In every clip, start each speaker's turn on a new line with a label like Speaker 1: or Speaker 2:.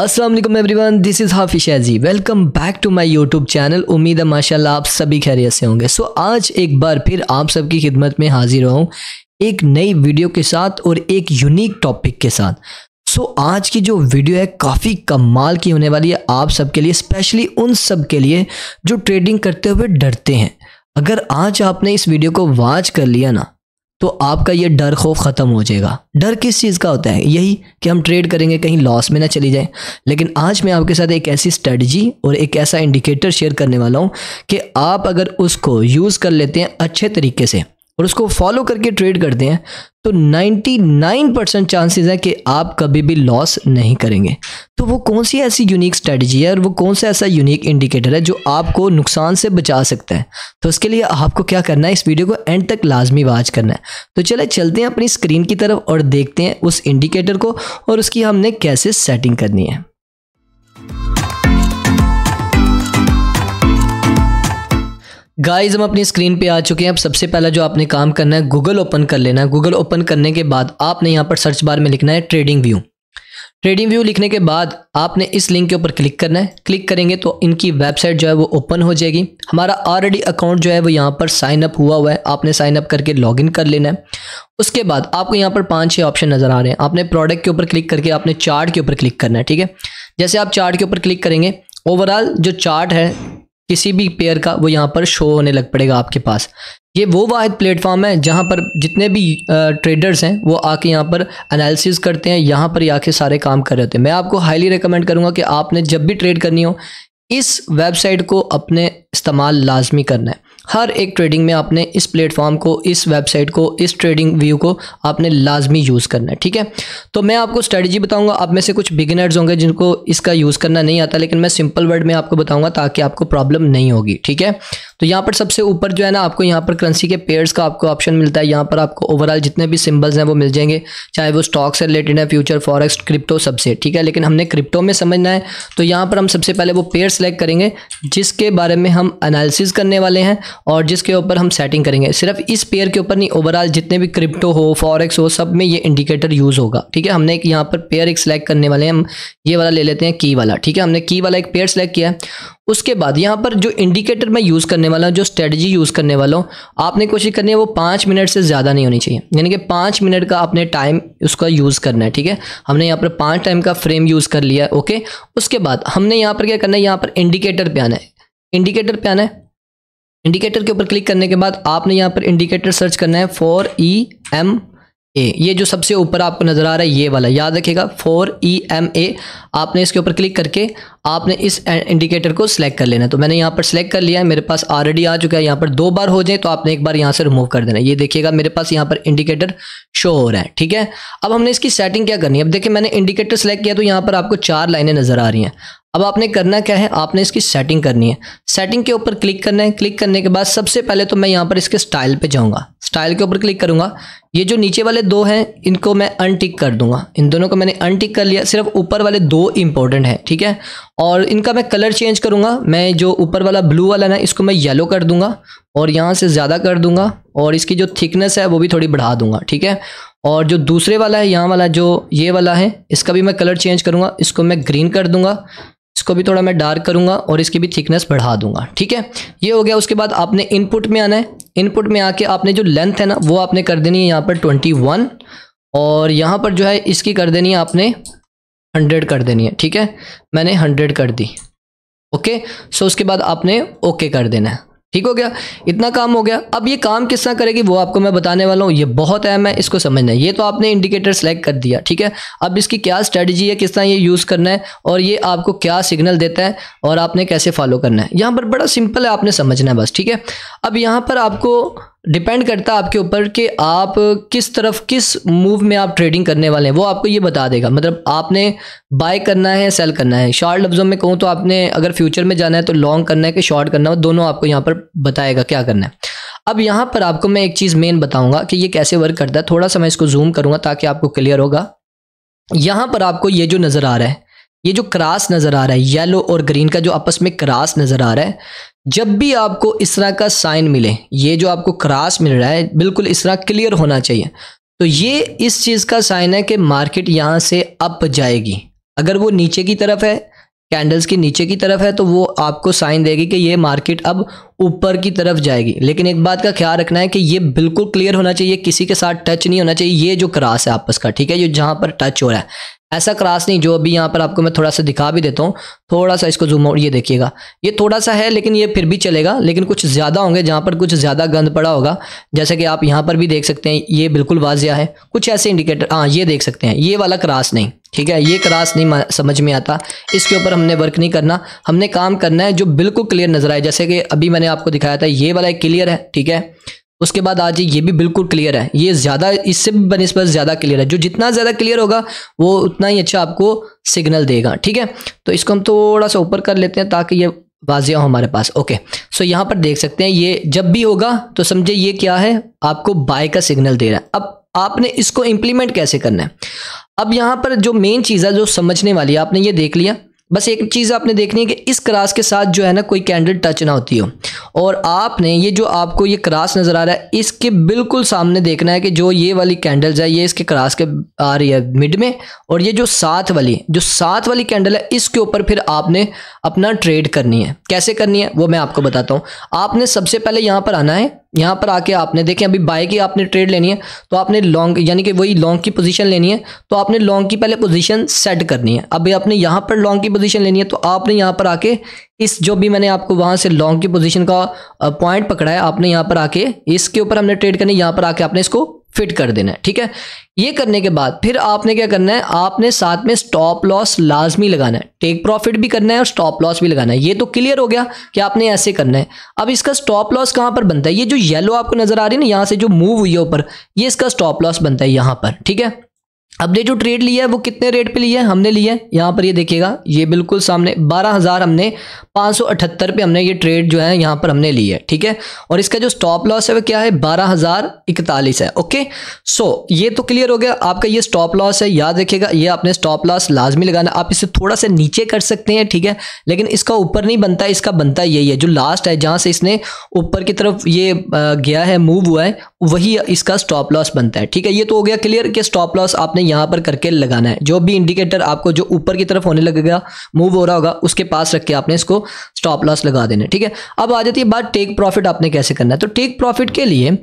Speaker 1: Aslam everyone this is Hafiz एजी welcome back to my YouTube channel उम्मीद है माशाल्लाह आप सभी खैरियत से होंगे सो so, आज एक बार फिर आप सबकी खिदमत में हाजिर हूँ एक नई वीडियो के साथ और एक यूनिक टॉपिक के साथ सो so, आज की जो वीडियो है काफ़ी कमाल की होने वाली है आप सबके लिए स्पेशली उन सब के लिए जो ट्रेडिंग करते हुए डरते हैं अगर आज आपने इस वीडियो को वॉच कर लिया ना तो आपका ये डर खौफ ख़त्म हो जाएगा डर किस चीज़ का होता है यही कि हम ट्रेड करेंगे कहीं लॉस में ना चली जाए लेकिन आज मैं आपके साथ एक ऐसी स्ट्रेटजी और एक ऐसा इंडिकेटर शेयर करने वाला हूँ कि आप अगर उसको यूज़ कर लेते हैं अच्छे तरीके से और उसको फॉलो करके ट्रेड करते हैं तो 99 परसेंट चांसेस है कि आप कभी भी लॉस नहीं करेंगे तो वो कौन सी ऐसी यूनिक स्ट्रेटजी है और वो कौन सा ऐसा यूनिक इंडिकेटर है जो आपको नुकसान से बचा सकता है तो उसके लिए आपको क्या करना है इस वीडियो को एंड तक लाजमी वाच करना है तो चले चलते हैं अपनी स्क्रीन की तरफ और देखते हैं उस इंडिकेटर को और उसकी हमने कैसे सेटिंग करनी है गाइज हम अपनी स्क्रीन पे आ चुके हैं अब सबसे पहला जो आपने काम करना है गूगल ओपन कर लेना है गूगल ओपन करने के बाद आपने यहाँ पर सर्च बार में लिखना है ट्रेडिंग व्यू ट्रेडिंग व्यू लिखने के बाद आपने इस लिंक के ऊपर क्लिक करना है क्लिक करेंगे तो इनकी वेबसाइट जो है वो ओपन हो जाएगी हमारा ऑलरेडी अकाउंट जो है वो यहाँ पर साइन अप हुआ हुआ है आपने साइन अप करके लॉगिन कर लेना है उसके बाद आपको यहाँ पर पांच छह ऑप्शन नज़र आ रहे हैं आपने प्रोडक्ट के ऊपर क्लिक करके आपने चार्ट के ऊपर क्लिक करना है ठीक है जैसे आप चार्ट के ऊपर क्लिक करेंगे ओवरऑल जो चार्ट है किसी भी पेयर का वो यहाँ पर शो होने लग पड़ेगा आपके पास ये वो वाद प्लेटफॉर्म है जहाँ पर जितने भी ट्रेडर्स हैं वो आके यहाँ पर एनालिसिस करते हैं यहाँ पर आके सारे काम कर रहे थे हैं मैं आपको हाईली रिकमेंड करूँगा कि आपने जब भी ट्रेड करनी हो इस वेबसाइट को अपने इस्तेमाल लाजमी करना है हर एक ट्रेडिंग में आपने इस प्लेटफॉर्म को इस वेबसाइट को इस ट्रेडिंग व्यू को आपने लाजमी यूज़ करना है ठीक है तो मैं आपको स्ट्रेटजी बताऊंगा आप में से कुछ बिगिनर्स होंगे जिनको इसका यूज़ करना नहीं आता लेकिन मैं सिंपल वर्ड में आपको बताऊंगा ताकि आपको प्रॉब्लम नहीं होगी ठीक है तो यहाँ पर सबसे ऊपर जो है ना आपको यहाँ पर करेंसी के पेयर्स का आपको ऑप्शन मिलता है यहाँ पर आपको ओवरऑल जितने भी सिंबल्स हैं वो मिल जाएंगे चाहे वो स्टॉक से रिलेटेड है फ्यूचर फॉरेक्स क्रिप्टो सबसे ठीक है लेकिन हमने क्रिप्टो में समझना है तो यहाँ पर हम सबसे पहले वो पेयर सेलेक्ट करेंगे जिसके बारे में हम एनालिसिस करने वाले हैं और जिसके ऊपर हम सेटिंग करेंगे सिर्फ इस पेयर के ऊपर नहीं ओवरऑल जितने भी क्रिप्टो हो फॉरेक्स हो सब में ये इंडिकेटर यूज़ होगा ठीक है हमने एक यहाँ पर पेयर एक सेलेक्ट करने वाले हैं हम ये वाला ले लेते हैं की वाला ठीक है हमने की वाला एक पेयर सेलेक्ट किया उसके बाद यहाँ पर जो इंडिकेटर मैं यूज़ करने वाला हूँ जो स्ट्रेटजी यूज़ करने वाला हूँ आपने कोशिश करनी है वो पाँच मिनट से ज़्यादा नहीं होनी चाहिए यानी कि पाँच मिनट का आपने टाइम उसका यूज़ करना है ठीक है हमने यहाँ पर पाँच टाइम का फ्रेम यूज़ कर लिया है ओके उसके बाद हमने यहाँ पर क्या करना है यहाँ पर इंडिकेटर पे आना है इंडिकेटर पे आना है इंडिकेटर के ऊपर क्लिक करने के बाद आपने यहाँ पर इंडिकेटर सर्च करना है फॉर ई एम ए ये जो सबसे ऊपर आपको नज़र आ रहा है ये वाला याद रखिएगा फोर ई एम ए आपने इसके ऊपर क्लिक करके आपने इस इंडिकेटर को सिलेक्ट कर लेना तो मैंने यहाँ पर सिलेक्ट कर लिया है मेरे पास ऑलरेडी आ चुका है यहाँ पर दो बार हो जाए तो आपने एक बार यहाँ से रिमूव कर देना ये देखिएगा मेरे पास यहाँ पर इंडिकेटर शो हो रहा है ठीक है अब हमने इसकी सेटिंग क्या करनी है अब देखिए मैंने इंडिकेटर सेलेक्ट किया तो यहाँ पर आपको चार लाइनें नज़र आ रही हैं अब आपने करना क्या है आपने इसकी सेटिंग करनी है सेटिंग के ऊपर क्लिक करना है क्लिक करने के बाद सबसे पहले तो मैं यहाँ पर इसके स्टाइल पे जाऊँगा स्टाइल के ऊपर क्लिक करूँगा ये जो नीचे वाले दो हैं इनको मैं अनटिक कर दूंगा इन दोनों को मैंने अनटिक कर लिया सिर्फ ऊपर वाले दो इंपॉर्टेंट हैं ठीक है और इनका मैं कलर चेंज करूंगा मैं जो ऊपर वाला ब्लू वाला ना इसको मैं येलो कर दूंगा और यहाँ से ज़्यादा कर दूंगा और इसकी जो थिकनेस है वो भी थोड़ी बढ़ा दूंगा ठीक है और जो दूसरे वाला है यहाँ वाला जो ये वाला है इसका भी मैं कलर चेंज करूँगा इसको मैं ग्रीन कर दूंगा इसको भी थोड़ा मैं डार्क करूँगा और इसकी भी थिकनेस बढ़ा दूंगा ठीक है ये हो गया उसके बाद आपने इनपुट में आना है इनपुट में आके आपने जो लेंथ है ना वो आपने कर देनी है यहाँ पर ट्वेंटी वन और यहाँ पर जो है इसकी कर देनी है आपने हंड्रेड कर देनी है ठीक है मैंने हंड्रेड कर दी ओके सो उसके बाद आपने ओके कर देना है ठीक हो गया इतना काम हो गया अब ये काम किस तरह करेगी वो आपको मैं बताने वाला हूँ ये बहुत अहम है इसको समझना है ये तो आपने इंडिकेटर सेलेक्ट कर दिया ठीक है अब इसकी क्या स्ट्रेटजी है किस तरह ये यूज़ करना है और ये आपको क्या सिग्नल देता है और आपने कैसे फॉलो करना है यहाँ पर बड़ा सिंपल है आपने समझना है बस ठीक है अब यहाँ पर आपको डिपेंड करता है आपके ऊपर कि आप किस तरफ किस मूव में आप ट्रेडिंग करने वाले हैं वो आपको ये बता देगा मतलब आपने बाय करना है सेल करना है शॉर्ट लफ्ज़ों में कहूँ तो आपने अगर फ्यूचर में जाना है तो लॉन्ग करना है कि शॉर्ट करना है दोनों आपको यहाँ पर बताएगा क्या करना है अब यहाँ पर आपको मैं एक चीज़ मेन बताऊँगा कि ये कैसे वर्क करता है थोड़ा सा मैं इसको जूम करूँगा ताकि आपको क्लियर होगा यहाँ पर आपको ये जो नज़र आ रहा है ये जो क्रास नज़र आ रहा है येलो और ग्रीन का जो आपस में क्रास नज़र आ रहा है जब भी आपको इस तरह का साइन मिले ये जो आपको क्रास मिल रहा है बिल्कुल इस तरह क्लियर होना चाहिए तो ये इस चीज़ का साइन है कि मार्केट यहाँ से अप जाएगी अगर वो नीचे की तरफ है कैंडल्स की नीचे की तरफ है तो वो आपको साइन देगी कि ये मार्केट अब ऊपर की तरफ जाएगी लेकिन एक बात का ख्याल रखना है कि ये बिल्कुल क्लियर होना चाहिए किसी के साथ टच नहीं होना चाहिए ये जो क्रास है आपस का ठीक है ये जहाँ पर टच हो रहा है ऐसा क्रास नहीं जो अभी यहाँ पर आपको मैं थोड़ा सा दिखा भी देता हूँ थोड़ा सा इसको जूम ये देखिएगा ये थोड़ा सा है लेकिन ये फिर भी चलेगा लेकिन कुछ ज़्यादा होंगे जहाँ पर कुछ ज़्यादा गंद पड़ा होगा जैसे कि आप यहाँ पर भी देख सकते हैं ये बिल्कुल वाजिया है कुछ ऐसे इंडिकेटर हाँ ये देख सकते हैं ये वाला क्रास नहीं ठीक है ये क्रास नहीं समझ में आता इसके ऊपर हमने वर्क नहीं करना हमने काम करना है जो बिल्कुल क्लियर नजर आए जैसे कि अभी मैंने आपको दिखाया था ये वाला एक क्लियर है ठीक है उसके बाद आज ये भी बिल्कुल क्लियर है ये ज़्यादा इससे भी बनस्बत ज़्यादा क्लियर है जो जितना ज़्यादा क्लियर होगा वो उतना ही अच्छा आपको सिग्नल देगा ठीक है तो इसको हम थोड़ा सा ऊपर कर लेते हैं ताकि ये वाजिया हो हमारे पास ओके सो यहाँ पर देख सकते हैं ये जब भी होगा तो समझे ये क्या है आपको बाय का सिग्नल दे रहा है अब आपने इसको इम्प्लीमेंट कैसे करना है अब यहाँ पर जो मेन चीज़ है जो समझने वाली है आपने ये देख लिया बस एक चीज़ आपने देखनी है कि इस क्रास के साथ जो है ना कोई कैंडल टच ना होती हो और आपने ये जो आपको ये क्रास नज़र आ रहा है इसके बिल्कुल सामने देखना है कि जो ये वाली कैंडल्स है ये इसके क्रास के आ रही है मिड में और ये जो सात वाली जो सात वाली कैंडल है इसके ऊपर फिर आपने अपना ट्रेड करनी है कैसे करनी है वो मैं आपको बताता हूँ आपने सबसे पहले यहाँ पर आना है यहाँ पर आके आपने देखें अभी बाय की आपने ट्रेड लेनी है तो आपने लॉन्ग यानी कि वही लॉन्ग की पोजीशन लेनी है तो आपने लॉन्ग की पहले पोजीशन सेट करनी है अभी आपने यहाँ पर लॉन्ग की पोजीशन लेनी है तो आपने यहाँ पर आके इस जो भी मैंने आपको वहाँ से लॉन्ग की पोजीशन का पॉइंट पकड़ा है आपने यहाँ पर आके इसके ऊपर हमने ट्रेड करनी यहाँ पर आके आपने इसको फिट कर देना है ठीक है ये करने के बाद फिर आपने क्या करना है आपने साथ में स्टॉप लॉस लाजमी लगाना है टेक प्रॉफिट भी करना है और स्टॉप लॉस भी लगाना है ये तो क्लियर हो गया कि आपने ऐसे करना है अब इसका स्टॉप लॉस कहाँ पर बनता है ये जो येलो आपको नजर आ रही है ना यहाँ से जो मूव हुई है ऊपर ये इसका स्टॉप लॉस बनता है यहाँ पर ठीक है हमने जो ट्रेड लिया है वो कितने रेट पे लिया है हमने लिया है यहाँ पर ये यह देखिएगा ये बिल्कुल सामने बारह हज़ार हमने पाँच सौ अठहत्तर पे हमने ये ट्रेड जो है यहाँ पर हमने लिया है ठीक है और इसका जो स्टॉप लॉस है वो क्या है बारह हज़ार इकतालीस है ओके सो ये तो क्लियर हो गया आपका ये स्टॉप लॉस है याद रखिएगा ये आपने स्टॉप लॉस लाजमी लगाना आप इसे थोड़ा सा नीचे कर सकते हैं ठीक है लेकिन इसका ऊपर नहीं बनता इसका बनता यही है जो लास्ट है जहाँ से इसने ऊपर की तरफ ये गया है मूव हुआ है वही इसका स्टॉप लॉस बनता है ठीक है ये तो हो गया क्लियर कि स्टॉप लॉस आपने यहाँ पर करके लगाना है जो भी इंडिकेटर आपको जो ऊपर की तरफ होने लगेगा मूव हो रहा होगा उसके पास रख के आपने इसको स्टॉप लॉस लगा देना ठीक है अब आ जाती है बात टेक प्रॉफिट आपने कैसे करना है तो टेक प्रॉफिट के लिए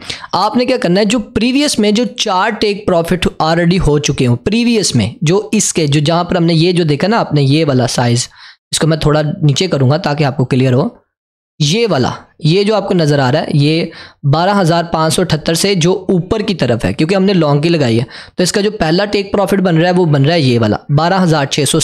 Speaker 1: आपने क्या करना है जो प्रीवियस में जो चार टेक प्रॉफिट ऑलरेडी हो चुके हों प्रीवियस में जो इसके जो जहाँ पर हमने ये जो देखा ना आपने ये वाला साइज इसको मैं थोड़ा नीचे करूँगा ताकि आपको क्लियर हो ये वाला ये जो आपको नज़र आ रहा है ये बारह हज़ार पाँच सौ अठहत्तर से जो ऊपर की तरफ है क्योंकि हमने लॉन्ग की लगाई है तो इसका जो पहला टेक प्रॉफिट बन रहा है वो बन रहा है ये वाला बारह हज़ार सौ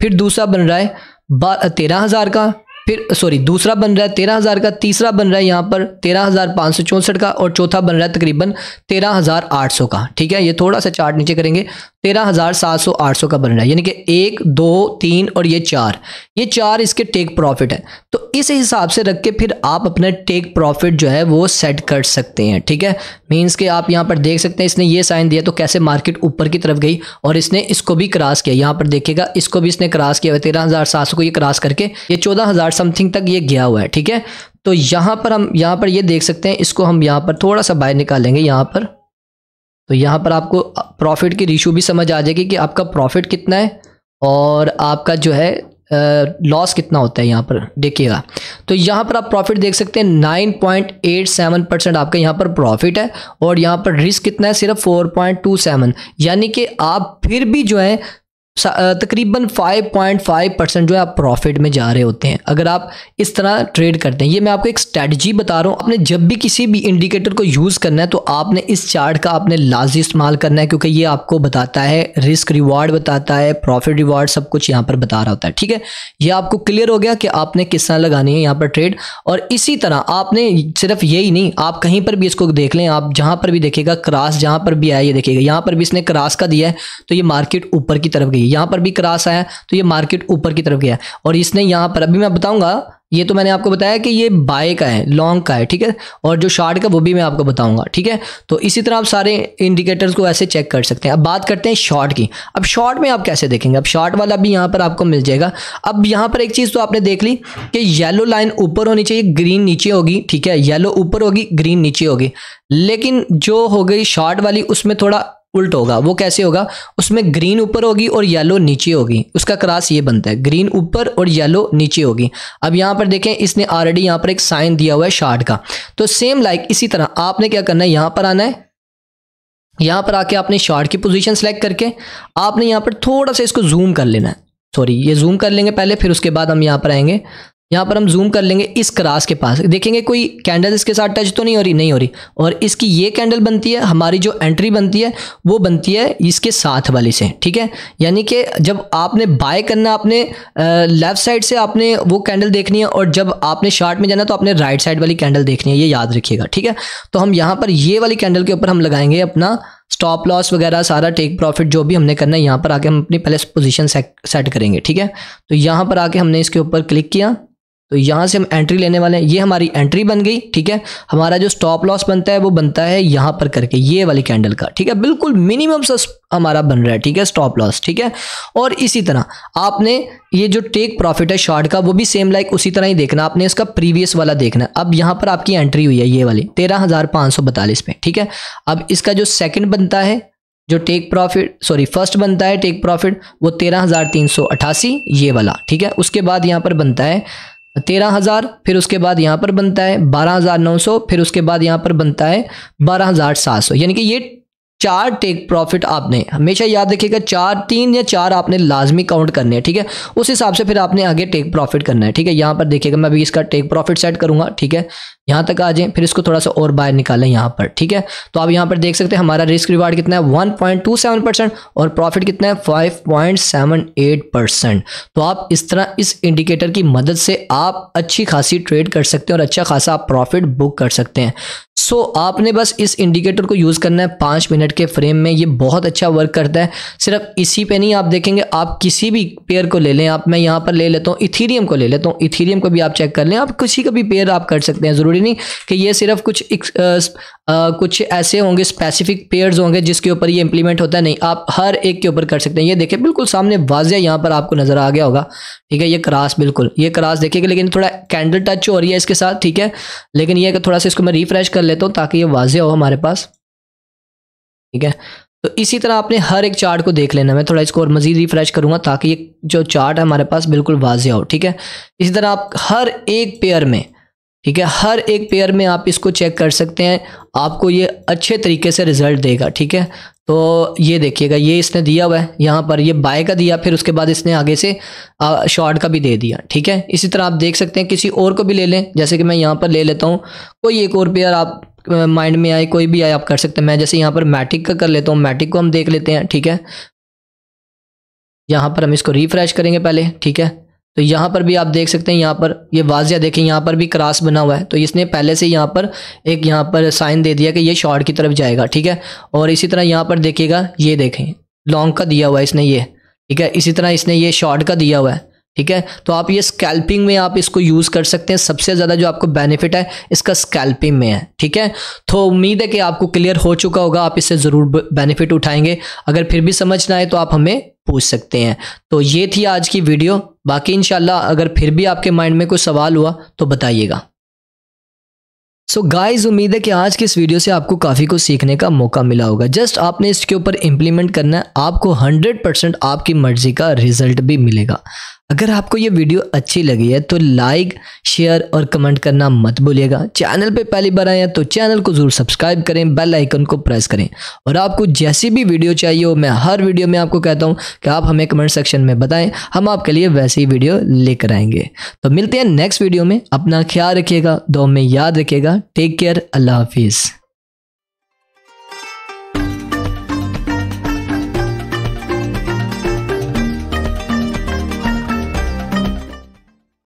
Speaker 1: फिर दूसरा बन रहा है तेरह हज़ार का फिर सॉरी दूसरा बन रहा है तेरह हज़ार का तीसरा बन रहा है यहाँ पर तेरह हज़ार पाँच सौ चौंसठ का और चौथा बन रहा है तकरीबन तेरह हज़ार आठ सौ का ठीक है ये थोड़ा सा चार्ट नीचे करेंगे तेरह हज़ार सात सौ आठ सौ का बन रहा है यानी कि एक दो तीन और ये चार ये चार इसके टेक प्रॉफिट है तो इस हिसाब से रख के फिर आप अपना टेक प्रॉफिट जो है वो सेट कर सकते हैं ठीक है मीन्स के आप यहाँ पर देख सकते हैं इसने ये साइन दिया तो कैसे मार्केट ऊपर की तरफ गई और इसने इसको भी क्रॉस किया यहाँ पर देखिएगा इसको भी इसने क्रॉस किया तेरह हज़ार सात सौ को ये क्रॉस करके ये चौदह हज़ार समथिंग तक ये गया हुआ है ठीक है तो यहाँ पर हम यहाँ पर ये देख सकते हैं इसको हम यहाँ पर थोड़ा सा बाहर निकालेंगे यहाँ पर तो यहाँ पर आपको प्रॉफिट की रिशू भी समझ आ जाएगी कि आपका प्रॉफिट कितना है और आपका जो है लॉस कितना होता है यहाँ पर देखिएगा तो यहाँ पर आप प्रॉफिट देख सकते हैं nine point eight seven percent आपका यहाँ पर प्रॉफिट है और यहाँ पर रिस्क कितना है सिर्फ फोर पॉइंट टू सेवन यानी कि आप फिर भी जो है तकरीबन 5.5 परसेंट जो है आप प्रॉफिट में जा रहे होते हैं अगर आप इस तरह ट्रेड करते हैं ये मैं आपको एक स्ट्रेटजी बता रहा हूँ आपने जब भी किसी भी इंडिकेटर को यूज़ करना है तो आपने इस चार्ट का आपने लाजी इस्तेमाल करना है क्योंकि ये आपको बताता है रिस्क रिवार्ड बताता है प्रॉफिट रिवार्ड सब कुछ यहाँ पर बता रहा होता है ठीक है यह आपको क्लियर हो गया कि आपने किस तरह लगानी है यहाँ पर ट्रेड और इसी तरह आपने सिर्फ यही नहीं आप कहीं पर भी इसको देख लें आप जहाँ पर भी देखेगा क्रास जहाँ पर भी आया ये देखेगा यहाँ पर भी इसने क्रास का दिया है तो ये मार्केट ऊपर की तरफ गई है यहाँ पर भी क्रॉस आया तो ये मार्केट ऊपर की तरफ गया और इसने यहाँ पर अभी मैं बताऊंगा ये तो मैंने आपको बताया कि ये बाय का है लॉन्ग का है ठीक है और जो शार्ट का वो भी मैं आपको बताऊंगा ठीक है तो इसी तरह आप सारे इंडिकेटर्स को ऐसे चेक कर सकते हैं अब बात करते हैं शॉर्ट की अब शॉर्ट में आप कैसे देखेंगे अब शॉर्ट वाला भी यहाँ पर आपको मिल जाएगा अब यहाँ पर एक चीज़ तो आपने देख ली कि येलो लाइन ऊपर होनी चाहिए ग्रीन नीचे होगी ठीक है येलो ऊपर होगी ग्रीन नीचे होगी लेकिन जो हो गई शॉर्ट वाली उसमें थोड़ा उल्ट होगा वो कैसे होगा उसमें ग्रीन ऊपर होगी और येलो नीचे होगी उसका क्रास ये बनता है ग्रीन ऊपर और येलो नीचे होगी अब यहाँ पर देखें इसने ऑलरेडी यहाँ पर एक साइन दिया हुआ है शार्ट का तो सेम लाइक like, इसी तरह आपने क्या करना है यहाँ पर आना है यहाँ पर आके आपने शार्ट की पोजीशन सेलेक्ट करके आपने यहाँ पर थोड़ा सा इसको जूम कर लेना है सॉरी ये जूम कर लेंगे पहले फिर उसके बाद हम यहाँ पर आएंगे यहाँ पर हम जूम कर लेंगे इस क्रास के पास देखेंगे कोई कैंडल इसके साथ टच तो नहीं हो रही नहीं हो रही और इसकी ये कैंडल बनती है हमारी जो एंट्री बनती है वो बनती है इसके साथ वाली से ठीक है यानी कि जब आपने बाय करना आपने लेफ़्ट साइड से आपने वो कैंडल देखनी है और जब आपने शार्ट में जाना तो आपने राइट साइड वाली कैंडल देखनी है ये याद रखिएगा ठीक है तो हम यहाँ पर ये वाली कैंडल के ऊपर हम लगाएंगे अपना स्टॉप लॉस वगैरह सारा टेक प्रॉफिट जो भी हमने करना है यहाँ पर आके हम अपनी पहले पोजिशन सेट करेंगे ठीक है तो यहाँ पर आके हमने इसके ऊपर क्लिक किया तो यहाँ से हम एंट्री लेने वाले हैं ये हमारी एंट्री बन गई ठीक है हमारा जो स्टॉप लॉस बनता है वो बनता है यहाँ पर करके ये वाली कैंडल का ठीक है बिल्कुल मिनिमम सस हमारा बन रहा है ठीक है स्टॉप लॉस ठीक है और इसी तरह आपने ये जो टेक प्रॉफिट है शॉर्ट का वो भी सेम लाइक उसी तरह ही देखना आपने इसका प्रीवियस वाला देखना अब यहाँ पर आपकी एंट्री हुई है ये वाली तेरह हज़ार पाँच सौ बतालीस में ठीक है अब इसका जो सेकेंड बनता है जो टेक प्रॉफिट सॉरी फर्स्ट बनता है टेक प्रॉफिट वो तेरह हज़ार तीन सौ अट्ठासी ये वाला ठीक है उसके बाद यहाँ पर बनता है तेरह हज़ार फिर उसके बाद यहाँ पर बनता है बारह हज़ार नौ सौ फिर उसके बाद यहाँ पर बनता है बारह हज़ार सात सौ यानी कि ये चार टेक प्रॉफिट आपने हमेशा याद रखिएगा चार तीन या चार आपने लाजमी काउंट करने हैं ठीक है उस हिसाब से फिर आपने आगे टेक प्रॉफिट करना है ठीक है यहाँ पर देखिएगा मैं अभी इसका टेक प्रॉफिट सेट करूंगा ठीक है यहाँ तक आ जाए फिर इसको थोड़ा सा और बाहर निकालें यहाँ पर ठीक है तो आप यहाँ पर देख सकते हैं हमारा रिस्क रिवार्ड कितना है one point two seven percent और प्रॉफिट कितना है five point seven eight percent तो आप इस तरह इस इंडिकेटर की मदद से आप अच्छी खासी ट्रेड कर सकते हैं और अच्छा खासा आप प्रॉफिट बुक कर सकते हैं सो आपने बस इस इंडिकेटर को यूज़ करना है पाँच मिनट मिनट के फ्रेम में ये बहुत अच्छा वर्क करता है सिर्फ इसी पे नहीं आप देखेंगे आप किसी भी पेयर को ले लें आप मैं यहाँ पर ले लेता हूँ इथीरियम को ले लेता हूँ इथीरियम को भी आप चेक कर लें आप किसी का भी पेयर आप कर सकते हैं ज़रूरी नहीं कि ये सिर्फ कुछ एक, आ, आ, कुछ ऐसे होंगे स्पेसिफिक पेयर्स होंगे जिसके ऊपर ये इंप्लीमेंट होता है नहीं आप हर एक के ऊपर कर सकते हैं ये देखें बिल्कुल सामने वाजिया यहाँ पर आपको नज़र आ गया होगा ठीक है ये क्रास बिल्कुल ये क्रास देखिएगा लेकिन थोड़ा कैंडल टच हो रही है इसके साथ ठीक है लेकिन ये थोड़ा सा इसको मैं रिफ्रेश कर लेता हूँ ताकि ये वाजिया हो हमारे पास ठीक है तो इसी तरह आपने हर एक चार्ट को देख लेना मैं थोड़ा इसको और मजीद रिफ्रेश करूंगा ताकि ये जो चार्ट है हमारे पास बिल्कुल वाजिया हो ठीक है इसी तरह आप हर एक पेयर में ठीक है हर एक पेयर में आप इसको चेक कर सकते हैं आपको ये अच्छे तरीके से रिजल्ट देगा ठीक है तो ये देखिएगा ये इसने दिया हुआ है यहाँ पर ये बाय का दिया फिर उसके बाद इसने आगे से शॉर्ट का भी दे दिया ठीक है इसी तरह आप देख सकते हैं किसी और को भी ले लें जैसे कि मैं यहाँ पर ले लेता हूँ कोई एक और पेयर आप माइंड में आए कोई भी आए आप कर सकते हैं मैं जैसे यहाँ पर मैटिक का कर लेता हूँ मैटिक को हम देख लेते हैं ठीक है यहाँ पर हम इसको रिफ्रेश करेंगे पहले ठीक है तो यहाँ पर भी आप देख सकते हैं यहाँ पर ये यह वाजिया देखें यहाँ पर भी क्रॉस बना हुआ है तो इसने पहले से यहाँ पर एक यहाँ पर साइन दे दिया कि ये शॉर्ट की तरफ जाएगा ठीक है और इसी तरह यहाँ पर देखिएगा ये देखें लॉन्ग का दिया हुआ है इसने ये ठीक है इसी तरह इसने ये शॉर्ट का दिया हुआ है ठीक है तो आप ये स्कैल्पिंग में आप इसको यूज़ कर सकते हैं सबसे ज़्यादा जो आपको बेनिफिट है इसका स्कैल्पिंग में है ठीक है तो उम्मीद है कि आपको क्लियर हो चुका होगा आप इससे ज़रूर बेनिफिट उठाएंगे अगर फिर भी समझ ना आए तो आप हमें पूछ सकते हैं तो ये थी आज की वीडियो बाकी इनशाला अगर फिर भी आपके माइंड में कोई सवाल हुआ तो बताइएगा सो so गाइस उम्मीद है कि आज की इस वीडियो से आपको काफ़ी कुछ सीखने का मौका मिला होगा जस्ट आपने इसके ऊपर इम्प्लीमेंट करना है आपको 100 परसेंट आपकी मर्जी का रिजल्ट भी मिलेगा अगर आपको ये वीडियो अच्छी लगी है तो लाइक शेयर और कमेंट करना मत भूलिएगा चैनल पे पहली बार आए हैं तो चैनल को ज़रूर सब्सक्राइब करें बेल आइकन को प्रेस करें और आपको जैसी भी वीडियो चाहिए हो मैं हर वीडियो में आपको कहता हूँ कि आप हमें कमेंट सेक्शन में बताएं हम आपके लिए वैसी ही वीडियो लेकर आएंगे तो मिलते हैं नेक्स्ट वीडियो में अपना ख्याल रखिएगा दो में याद रखिएगा टेक केयर अल्लाह हाफिज़